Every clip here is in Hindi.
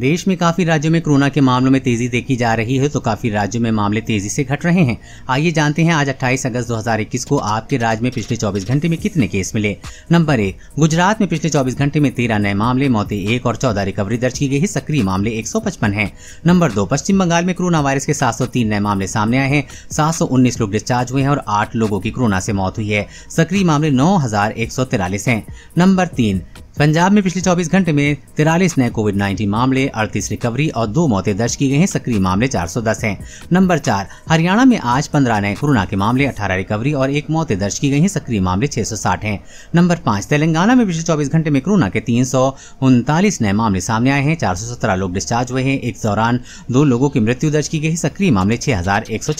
देश में काफ़ी राज्यों में कोरोना के मामलों में तेज़ी देखी जा रही है तो काफ़ी राज्यों में मामले तेज़ी से घट रहे हैं आइए जानते हैं आज 28 अगस्त 2021 को आपके राज्य में पिछले 24 घंटे में कितने केस मिले नंबर एक गुजरात में पिछले 24 घंटे में तेरह नए मामले मौतें एक और चौदह रिकवरी दर्ज की गई है सक्रिय मामले एक हैं नंबर दो पश्चिम बंगाल में कोरोना वायरस के सात नए मामले सामने आए हैं सात लोग डिस्चार्ज हुए हैं और आठ लोगों की कोरोना से मौत हुई है सक्रिय मामले नौ हजार नंबर तीन पंजाब में पिछले 24 घंटे में तिरालीस नए कोविड 19 मामले अड़तीस रिकवरी और दो मौतें दर्ज की गई हैं सक्रिय मामले 410 हैं नंबर चार हरियाणा में आज पंद्रह नए कोरोना के मामले अठारह रिकवरी और एक मौतें दर्ज की गई हैं सक्रिय मामले 660 हैं नंबर पाँच तेलंगाना में पिछले चौबीस घंटे में कोरोना के तीन नए मामले सामने आए हैं चार लोग डिस्चार्ज हुए हैं इस दौरान दो लोगों की मृत्यु दर्ज की गई सक्रिय मामले छह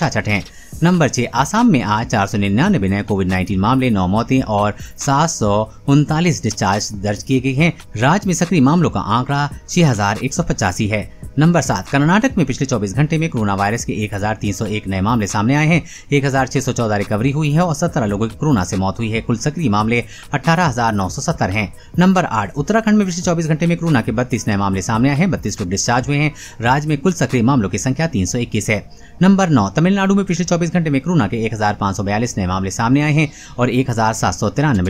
हैं नंबर छह आसाम में आज चार सौ निन्यानबे नए कोविड 19 मामले नौ मौतें और सात सौ उनतालीस डिस्चार्ज दर्ज किए गए हैं राज्य में सक्रिय मामलों का आंकड़ा छह हजार एक सौ पचासी है नंबर सात कर्नाटक में पिछले 24 घंटे में कोरोना वायरस के 1301 नए मामले सामने आए हैं 1614 रिकवरी हुई है और 17 लोगों की कोरोना से मौत हुई है कुल सक्रिय मामले 18,970 हैं नंबर आठ उत्तराखंड में पिछले 24 घंटे में कोरोना के 32 नए मामले सामने आए हैं बत्तीस लोग डिस्चार्ज हुए हैं राज्य में कुल सक्रिय मामलों की संख्या तीन है नंबर नौ तमिलनाडु में पिछले चौबीस घंटे में कोरोना के एक नए मामले सामने आए हैं और एक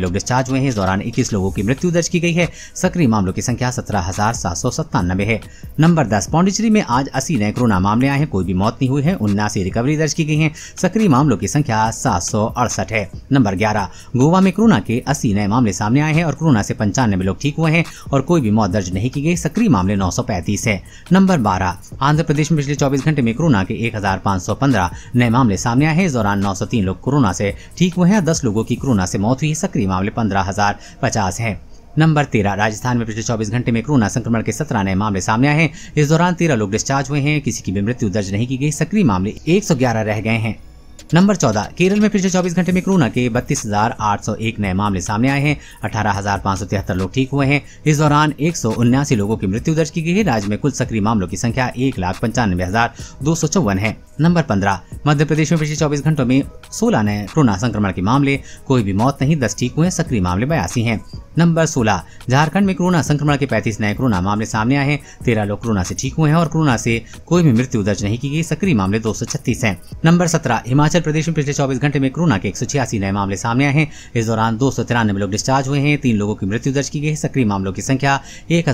लोग डिस्चार्ज हुए हैं इस दौरान इक्कीस लोगों की मृत्यु दर्ज की गई है सक्रिय मामलों की संख्या सत्रह है नंबर दस पौंडिचेरी में आज अस्सी नए कोरोना मामले आए हैं कोई भी मौत नहीं हुई है उन्नासी रिकवरी दर्ज की गई है सक्रिय मामलों की संख्या सात है नंबर ग्यारह गोवा में कोरोना के अस्सी नए मामले सामने आए हैं और कोरोना से पंचानवे लोग ठीक हुए हैं और कोई भी मौत दर्ज नहीं की गई सक्रिय मामले नौ है नंबर बारह आंध्र प्रदेश में पिछले चौबीस घंटे में कोरोना के एक नए मामले सामने आए हैं इस दौरान नौ लोग कोरोना से ठीक हुए हैं दस लोगों की कोरोना से मौत हुई सक्रिय मामले पंद्रह हजार पचास है नंबर तेरह राजस्थान में पिछले चौबीस घंटे में कोरोना संक्रमण के सत्रह नए मामले सामने आए हैं इस दौरान तेरह लोग डिस्चार्ज हुए हैं किसी की भी मृत्यु दर्ज नहीं की गई सक्रिय मामले एक रह गए हैं नंबर चौदह केरल में पिछले 24 घंटे में कोरोना के 32,801 नए मामले सामने आए हैं अठारह लोग ठीक हुए हैं इस दौरान एक लोगों की मृत्यु दर्ज की गई है राज्य में कुल सक्रिय मामलों की संख्या एक लाख पंचानवे हजार दो सौ चौवन है नंबर पंद्रह मध्य प्रदेश में पिछले 24 घंटों में 16 नए कोरोना संक्रमण के मामले कोई भी मौत नहीं दस ठीक हुए सक्रिय मामले बयासी है नंबर सोलह झारखंड में कोरोना संक्रमण के पैंतीस नए कोरोना मामले सामने आए हैं तेरह लोग कोरोना से ठीक हुए हैं और कोरोना से कोई भी मृत्यु दर्ज नहीं की गई सक्रिय मामले दो हैं नंबर सत्रह हिमाचल प्रदेश में पिछले चौबीस घंटे में कोरोना के एक नए मामले सामने आए हैं इस दौरान दो लोग डिस्चार्ज हुए हैं तीन लोगों की मृत्यु दर्ज की गई है सक्रिय मामलों की संख्या एक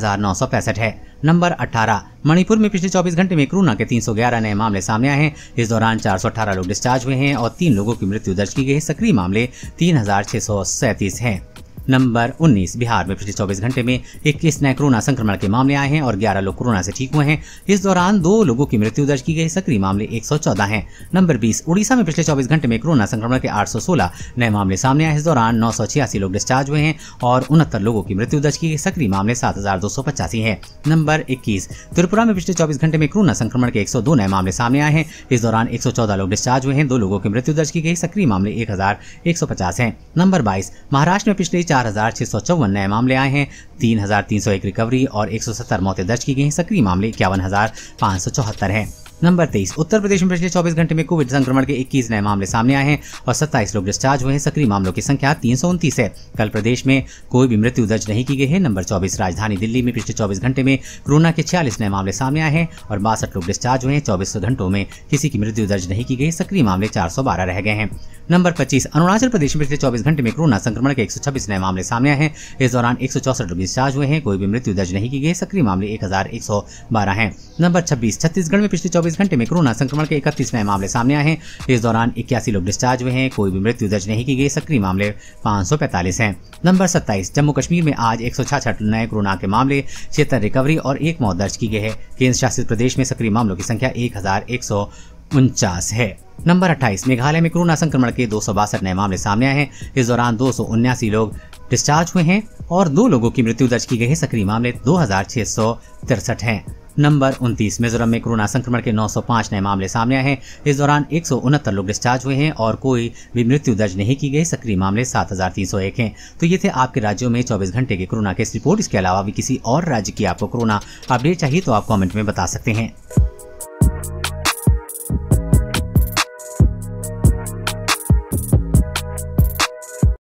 है नंबर अठारह मणिपुर में पिछले 24 घंटे में कोरोना के 311 नए मामले सामने आए हैं इस दौरान 418 लोग डिस्चार्ज हुए हैं और तीन लोगों की मृत्यु दर्ज की गई सक्रिय मामले तीन हैं नंबर 19 बिहार में पिछले 24 घंटे में 21 नए कोरोना संक्रमण के मामले आए हैं और 11 लोग कोरोना से ठीक हुए हैं इस दौरान दो लोगों की मृत्यु दर्ज की गई सक्रिय मामले 114 हैं नंबर 20 उड़ीसा में पिछले 24 घंटे में कोरोना संक्रमण के 816 नए मामले सामने आए इस दौरान नौ लोग डिस्चार्ज हुए हैं और उनहत्तर लोगों की मृत्यु दर्ज की गई सक्रिय मामले सात हजार दो सौ पचासी है नंबर इक्कीस त्रिपुरा में पिछले चौबीस घंटे में कोरोना संक्रमण के दो नए मामले सामने आए हैं इस दौरान चौदह लोग डिस्चार्ज हुए हैं दो लोगों की मृत्यु दर्ज की गई सक्रिय मामले पचास है नंबर बाईस महाराष्ट्र में पिछले चार हज़ार सौ चौवन नए मामले आए हैं तीन हज़ार तीन सौ एक रिकवरी और एक सौ सत्तर मौतें दर्ज की गई सक्रिय मामले इक्यावन हज़ार पाँच सौ चौहत्तर है नंबर तेईस उत्तर प्रदेश में पिछले चौबीस घंटे में कोविड संक्रमण के इक्कीस नए मामले सामने आए हैं और सत्ताईस लोग डिस्चार्ज हुए हैं सक्रिय मामलों की संख्या तीन है कल प्रदेश में कोई भी मृत्यु दर्ज नहीं की गई है नंबर चौबीस राजधानी दिल्ली में पिछले चौबीस घंटे में कोरोना के छियालीस नए मामले सामने आए हैं और बासठ लोग डिस्चार्ज हुए हैं चौबीस घंटों में किसी की मृत्यु दर्ज नहीं की गई सक्रिय मामले चार रह गए हैं नंबर पच्चीस अरुणाचल प्रदेश में पिछले चौबीस घंटे में कोरोना संक्रमण के एक नए मामले सामने आए हैं इस दौरान एक लोग डिस्चार्ज हुए हैं कोई भी मृत्यु दर्ज नहीं की गई सक्रिय मामले एक हैं नंबर छब्बीस छत्तीसगढ़ में पिछले चौबीस चौबीस घंटे में कोरोना संक्रमण के इकतीस नए मामले सामने आए हैं इस दौरान इक्यासी लोग डिस्चार्ज हुए हैं कोई भी मृत्यु दर्ज नहीं की गई सक्रिय मामले पाँच हैं नंबर सत्ताईस जम्मू कश्मीर में आज एक नए कोरोना के मामले छिहत्तर रिकवरी और एक मौत दर्ज की गई है केंद्र शासित प्रदेश में सक्रिय मामलों की संख्या एक उनचास है नंबर 28 मेघालय में कोरोना संक्रमण के दो नए मामले सामने आए हैं इस दौरान दो लोग डिस्चार्ज हुए हैं और दो लोगों की मृत्यु दर्ज की गई है सक्रिय मामले दो हैं नंबर 29 मिजोरम में कोरोना संक्रमण के 905 नए मामले सामने आए हैं इस दौरान एक लोग डिस्चार्ज हुए हैं और कोई भी मृत्यु दर्ज नहीं की गई सक्रिय मामले 7,301 हैं तो ये थे आपके राज्यों में 24 घंटे के कोरोना केस रिपोर्ट इसके अलावा भी किसी और राज्य की आपको कोरोना अपडेट चाहिए तो आप कॉमेंट में बता सकते हैं